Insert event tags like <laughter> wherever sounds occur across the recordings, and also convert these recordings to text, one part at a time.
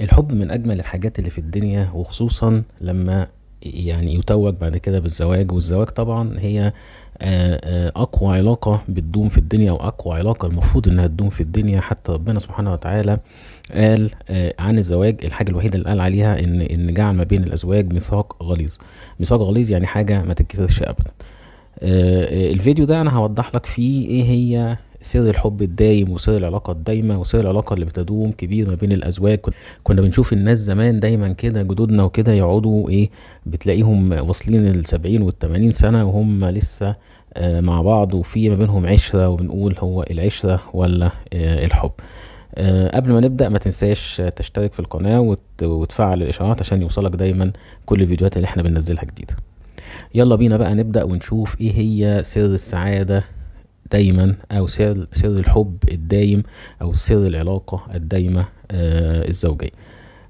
الحب من اجمل الحاجات اللي في الدنيا وخصوصا لما يعني يتوج بعد كده بالزواج والزواج طبعا هي آه، آه، اقوى علاقه بتدوم في الدنيا واقوى علاقه المفروض انها تدوم في الدنيا حتى ربنا سبحانه وتعالى قال آه، عن الزواج الحاجه الوحيده اللي قال عليها ان ان جعل ما بين الازواج ميثاق غليظ ميثاق غليظ يعني حاجه ما تتكسرش ابدا الفيديو ده انا هوضح لك فيه ايه هي سر الحب الدايم وسر العلاقة الدايمة وسر العلاقة اللي بتدوم كبير ما بين الأزواج كنا بنشوف الناس زمان دايما كده جدودنا وكده يقعدوا إيه بتلاقيهم واصلين السبعين والثمانين سنة وهم لسه آه مع بعض وفي ما بينهم عشرة وبنقول هو العشرة ولا آه الحب أه قبل ما نبدأ ما تنساش تشترك في القناة وتفعل الإشعارات عشان يوصلك دايما كل الفيديوهات اللي احنا بننزلها جديدة يلا بينا بقى نبدأ ونشوف ايه هي سر السعادة دايما او سر سر الحب الدايم او سر العلاقه الدايمه آه الزوجيه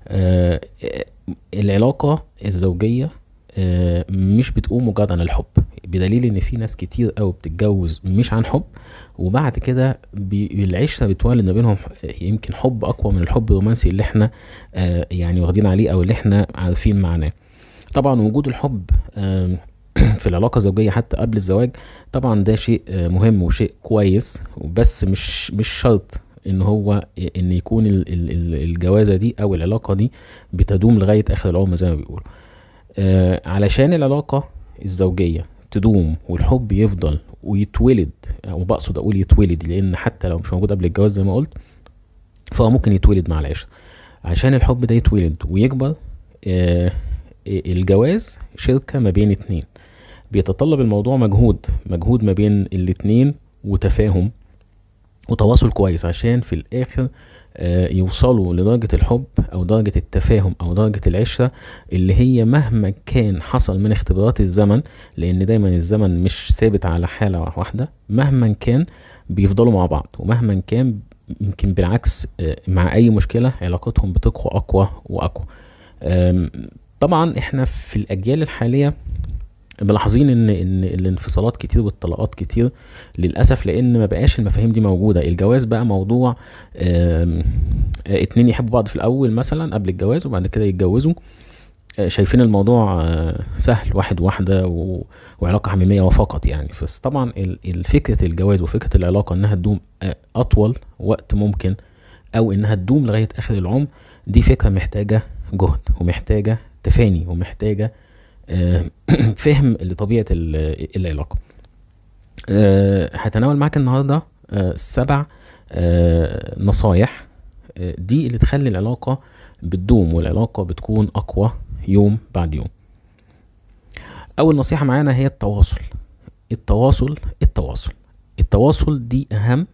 آه العلاقه الزوجيه آه مش بتقوم مجرد عن الحب بدليل ان في ناس كتير قوي بتتجوز مش عن حب وبعد كده العشره بتولد ما بينهم آه، يمكن حب اقوى من الحب الرومانسي اللي احنا آه يعني واخدين عليه او اللي احنا عارفين معناه طبعا وجود الحب في العلاقه الزوجيه حتى قبل الزواج طبعا ده شيء آه، مهم وشيء كويس بس مش مش شرط ان هو آه، ان يكون الجوازه دي او العلاقه دي بتدوم لغايه اخر العمر زي ما بيقولوا آه علشان العلاقه الزوجيه تدوم والحب يفضل ويتولد او بقصد اقول يتولد لان حتى لو مش موجود قبل الجواز زي ما قلت فهو ممكن يتولد مع العشره عشان الحب ده يتولد ويكبر آه, آه، الجواز شركه ما بين اتنين بيتطلب الموضوع مجهود مجهود ما بين الاتنين وتفاهم وتواصل كويس عشان في الاخر آه، يوصلوا لدرجة الحب او درجة التفاهم او درجة العشرة اللي هي مهما كان حصل من اختبارات الزمن لان دايما الزمن مش ثابت على حالة واحدة مهما كان بيفضلوا مع بعض ومهما كان يمكن بالعكس آه، مع اي مشكلة علاقتهم بتقوى اقوى واقوى طبعا احنا في الاجيال الحالية ملاحظين ان ان الانفصالات كتير والطلاقات كتير للاسف لان ما بقاش المفاهيم دي موجوده الجواز بقى موضوع آه، اتنين يحبوا بعض في الاول مثلا قبل الجواز وبعد كده يتجوزوا آه، شايفين الموضوع آه، سهل واحد واحده وعلاقه حميميه وفقط يعني بس طبعا فكره الجواز وفكره العلاقه انها تدوم اطول وقت ممكن او انها تدوم لغايه اخر العمر دي فكره محتاجه جهد ومحتاجه تفاني ومحتاجه آه، <clears throat> فهم لطبيعه العلاقه آه، هتناول معاك النهارده آه، سبع نصايح دي اللي تخلي العلاقه بتدوم والعلاقه بتكون اقوى يوم بعد يوم اول نصيحه معانا هي التواصل التواصل التواصل التواصل دي اهم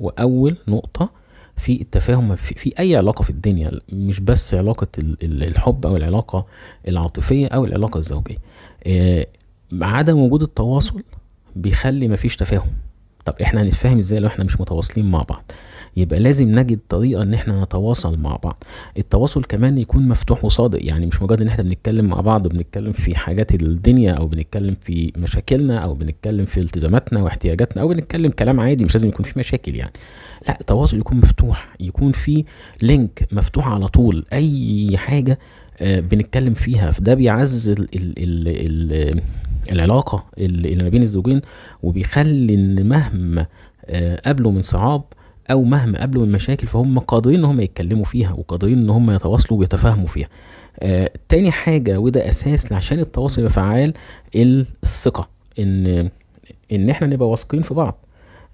واول نقطه في التفاهم في, في اي علاقه في الدنيا مش بس علاقه الحب او العلاقه العاطفيه او العلاقه الزوجيه آه، عدم وجود التواصل بيخلي مفيش تفاهم طب احنا هنتفاهم ازاي لو احنا مش متواصلين مع بعض يبقى لازم نجد طريقه ان احنا نتواصل مع بعض التواصل كمان يكون مفتوح وصادق يعني مش مجرد ان احنا بنتكلم مع بعض بنتكلم في حاجات الدنيا او بنتكلم في مشاكلنا او بنتكلم في التزاماتنا واحتياجاتنا او بنتكلم كلام عادي مش لازم يكون في مشاكل يعني لا التواصل يكون مفتوح يكون في لينك مفتوح على طول اي حاجه آه، بنتكلم فيها فده بيعزز ال ال ال العلاقه اللي ما بين الزوجين وبيخلي ان مهما آه، قابله من صعاب او مهما قابلوا من مشاكل فهم قادرين ان هم يتكلموا فيها وقادرين ان هم يتواصلوا ويتفاهموا فيها آه تاني حاجه وده اساس عشان التواصل يبقى فعال الثقه ان ان احنا نبقى واثقين في بعض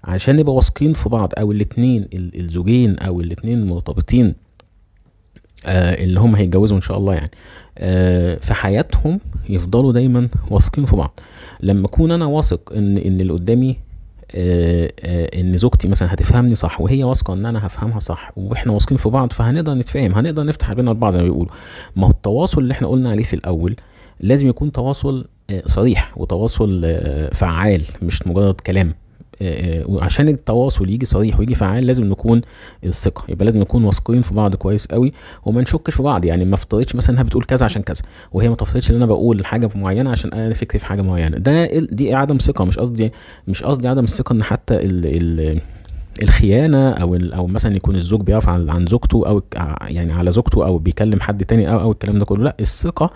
عشان نبقى واثقين في بعض او الاتنين الزوجين او الاتنين مرتبطين آه اللي هم هيتجوزوا ان شاء الله يعني آه في حياتهم يفضلوا دايما واثقين في بعض لما اكون انا واثق ان ان اللي قدامي آه، آه، ان زوجتي مثلا هتفهمني صح وهي واثقه ان انا هفهمها صح واحنا واثقين في بعض فهنقدر نتفاهم هنقدر نفتح بينا البعض زي ما بيقولوا ما هو التواصل اللي احنا قلنا عليه في الاول لازم يكون تواصل آه، صريح وتواصل فعال مش مجرد كلام وعشان آه، آه، التواصل يجي صريح ويجي فعال لازم نكون الثقه يبقى لازم نكون واثقين في بعض كويس قوي وما نشكش في بعض يعني ما افترضش مثلا انها بتقول كذا عشان كذا وهي ما تفترضش ان انا بقول حاجه معينه عشان انا فكري في حاجه معينه ده دي عدم ثقه مش قصدي مش قصدي عدم الثقه ان حتى ال ال الخيانه او او مثلا يكون الزوج بيقف عن زوجته او يعني على زوجته او بيكلم حد تاني او او الكلام ده كله لا الثقه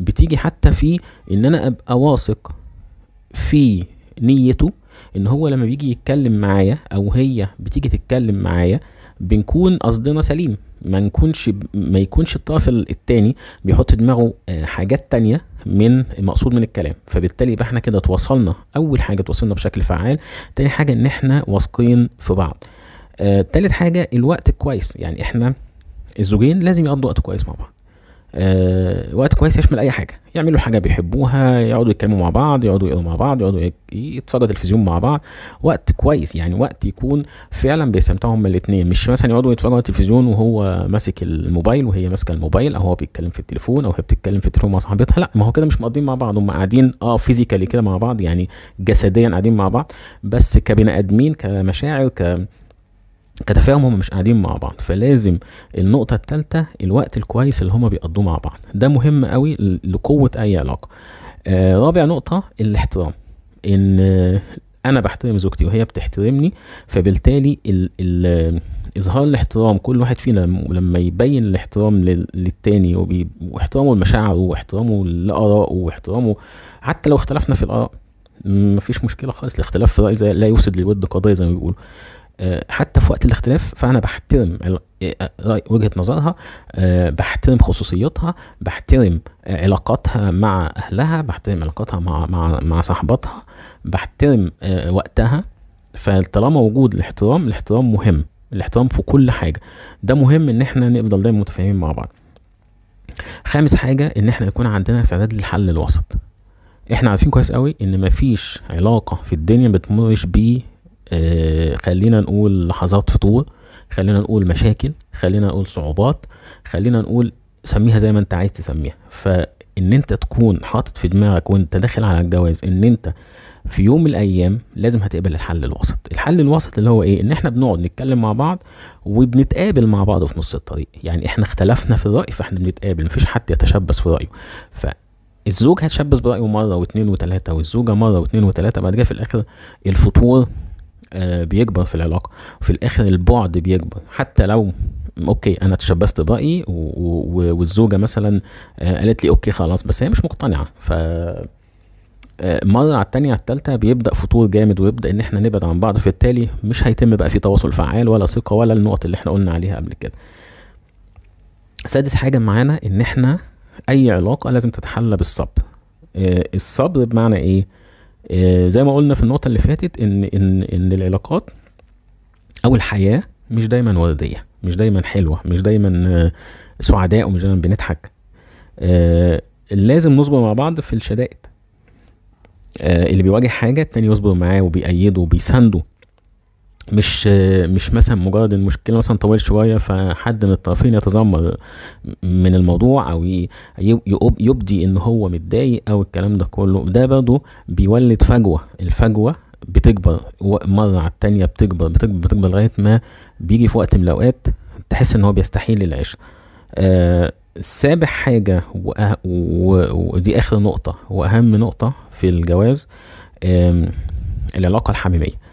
بتيجي حتى في ان انا ابقى واثق في نيته ان هو لما بيجي يتكلم معايا او هي بتيجي تتكلم معايا بنكون قصدنا سليم ما نكونش ما يكونش الطرف التاني بيحط دماغه آه، حاجات تانية من المقصود من الكلام فبالتالي يبقى احنا كده توصلنا اول حاجه توصلنا بشكل فعال تاني حاجه ان احنا واثقين في بعض آه، تالت حاجه الوقت كويس يعني احنا الزوجين لازم يقضوا وقت كويس مع بعض آه وقت كويس يشمل اي حاجه يعملوا حاجه بيحبوها يقعدوا يتكلموا مع بعض يقعدوا يقروا مع بعض يقعدوا يتفرجوا تلفزيون مع بعض وقت كويس يعني وقت يكون فعلا بيستمتعوا هما الاثنين مش مثلا يقعدوا يتفرجوا التلفزيون وهو ماسك الموبايل وهي ماسكه الموبايل او هو بيتكلم في التليفون او هي بتتكلم في التليفون مع صاحبتها لا ما هو كده مش مقضيين مع بعض هم قاعدين اه فيزيكالي كده مع بعض يعني جسديا قاعدين مع بعض بس كبني ادمين كمشاعر ك كتفاهم هم مش قاعدين مع بعض فلازم النقطة الثالثة الوقت الكويس اللي هما بيقضوه مع بعض ده مهم قوي لقوة أي علاقة آه رابع نقطة الاحترام إن أنا بحترم زوجتي وهي بتحترمني فبالتالي ال إظهار الاحترام كل واحد فينا لما يبين الاحترام للتاني واحترامه لمشاعره واحترامه لآرائه واحترامه حتى لو اختلفنا في الآراء مفيش مشكلة خالص الاختلاف في الرأي لا يفسد للود قضية زي ما بيقولوا آه، حتى في وقت الاختلاف فانا بحترم آه، وجهه نظرها آه، بحترم خصوصيتها بحترم علاقاتها مع اهلها بحترم علاقاتها مع مع مع صاحباتها بحترم وقتها فطالما وجود الاحترام الاحترام مهم الاحترام في كل حاجه ده مهم ان احنا نفضل دايما متفاهمين مع بعض خامس حاجه ان احنا يكون عندنا استعداد للحل الوسط احنا عارفين كويس قوي ان مفيش علاقه في الدنيا بتمرش بيه آه، خلينا نقول لحظات فتوه خلينا نقول مشاكل خلينا نقول صعوبات خلينا نقول سميها زي ما انت عايز تسميها فان انت تكون حاطط في دماغك وانت داخل على الجواز ان انت في يوم من الايام لازم هتقبل الحل الوسط الحل الوسط اللي هو ايه ان احنا بنقعد نتكلم مع بعض وبنتقابل مع بعض في نص الطريق يعني احنا اختلفنا في الراي فاحنا بنتقابل مفيش حد يتشبث في رايه ف الزوج هيتشبث برايه مره واثنين وثلاثه والزوجه مره واثنين وثلاثه بعد كده في الاخر الفطور آه، بيكبر في العلاقه في الاخر البعد بيكبر حتى لو اوكي انا تشبثت برايي والزوجه مثلا آه، قالت لي اوكي خلاص بس هي مش مقتنعه ف آه، مرة على التانية على التالتة بيبدأ فتور جامد ويبدأ إن إحنا نبعد عن بعض فبالتالي مش هيتم بقى في تواصل فعال ولا ثقة ولا النقط اللي إحنا قلنا عليها قبل كده. سادس حاجة معانا إن إحنا أي علاقة لازم تتحلى بالصبر. الصبر بمعنى إيه؟ آه، زي ما قلنا في النقطه اللي فاتت ان ان ان العلاقات او الحياه مش دايما ورديه مش دايما حلوه مش دايما آه، سعداء ومش دايما بنضحك آه، لازم نصبر مع بعض في الشدائد اللي بيواجه حاجه التاني يصبر معاه وبيأيده وبيسانده مش مش مثلا مجرد المشكله مثلا طويل شويه فحد من الطرفين يتذمر من الموضوع او يبدي ان هو متضايق او الكلام ده كله ده برضه بيولد فجوه الفجوه بتكبر مره على التانيه بتكبر بتكبر بتكبر لغايه ما بيجي في وقت من الاوقات تحس ان هو بيستحيل العيش آه سابع حاجه ودي اخر نقطه واهم نقطه في الجواز آه العلاقه الحميميه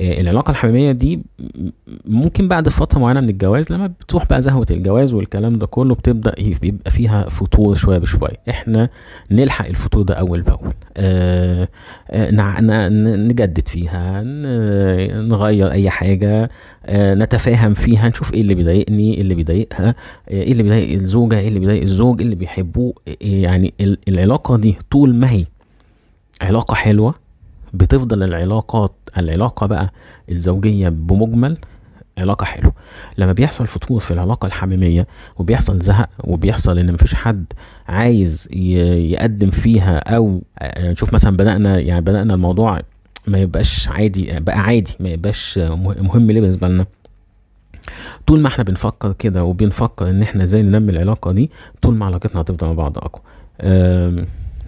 آه، العلاقه الحميميه دي ممكن بعد فتره معينه من الجواز لما بتروح بقى زهوه الجواز والكلام ده كله بتبدا بيبقى فيها فتور شويه بشويه احنا نلحق الفتور ده اول باول آه, آه، نجدد فيها نغير اي حاجه آه نتفاهم فيها نشوف ايه اللي بيضايقني ايه اللي بيضايقها آه، ايه اللي بيضايق الزوجه ايه اللي بيضايق الزوج ايه اللي بيحبوه يعني العلاقه دي طول ما هي علاقه حلوه بتفضل العلاقات العلاقة بقى الزوجية بمجمل علاقة حلوة لما بيحصل فتور في العلاقة الحميمية وبيحصل زهق وبيحصل ان مفيش حد عايز يقدم فيها او نشوف آه، مثلا بدأنا يعني بدأنا الموضوع ما يبقاش عادي بقى عادي ما يبقاش مهم ليه بالنسبة لنا طول ما احنا بنفكر كده وبنفكر ان احنا ازاي ننمي العلاقة دي طول ما علاقتنا هتفضل مع بعض اقوى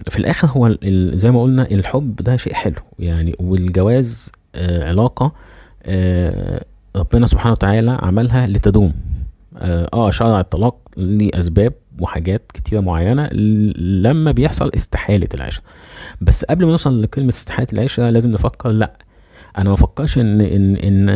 في الاخر هو زي ما قلنا الحب ده شيء حلو يعني والجواز آه علاقه آه ربنا سبحانه وتعالى عملها لتدوم اه, آه، شرع الطلاق لاسباب وحاجات كتيره معينه لما بيحصل استحاله العشره بس قبل ما نوصل لكلمه استحاله العشره لازم نفكر لا انا ما افكرش ان ان ان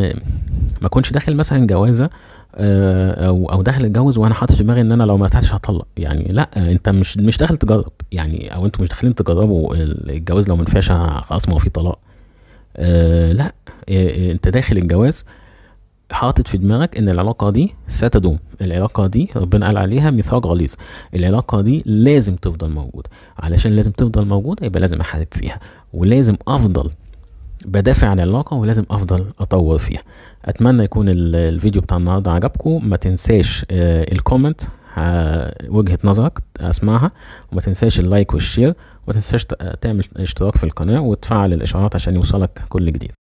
ما اكونش داخل مثلا جوازه آه، او او داخل اتجوز وانا حاطط في دماغي ان انا لو ما ارتحتش هطلق يعني لا انت مش مش داخل تجرب يعني او انتوا مش داخلين تجربوا الجواز لو ما نفعش خلاص ما هو في طلاق آه لا آه، آه، انت داخل الجواز حاطط في دماغك ان العلاقه دي ستدوم العلاقه دي ربنا قال عليها ميثاق غليظ العلاقه دي لازم تفضل موجوده علشان لازم تفضل موجوده يبقى لازم احارب فيها ولازم افضل بدافع عن العلاقة ولازم أفضل أطور فيها أتمنى يكون الفيديو بتاع النهاردة عجبكم ما تنساش آه، الكومنت وجهة نظرك اسمعها وما تنساش اللايك والشير وما تنساش تعمل اشتراك في القناة وتفعل الاشعارات عشان يوصلك كل جديد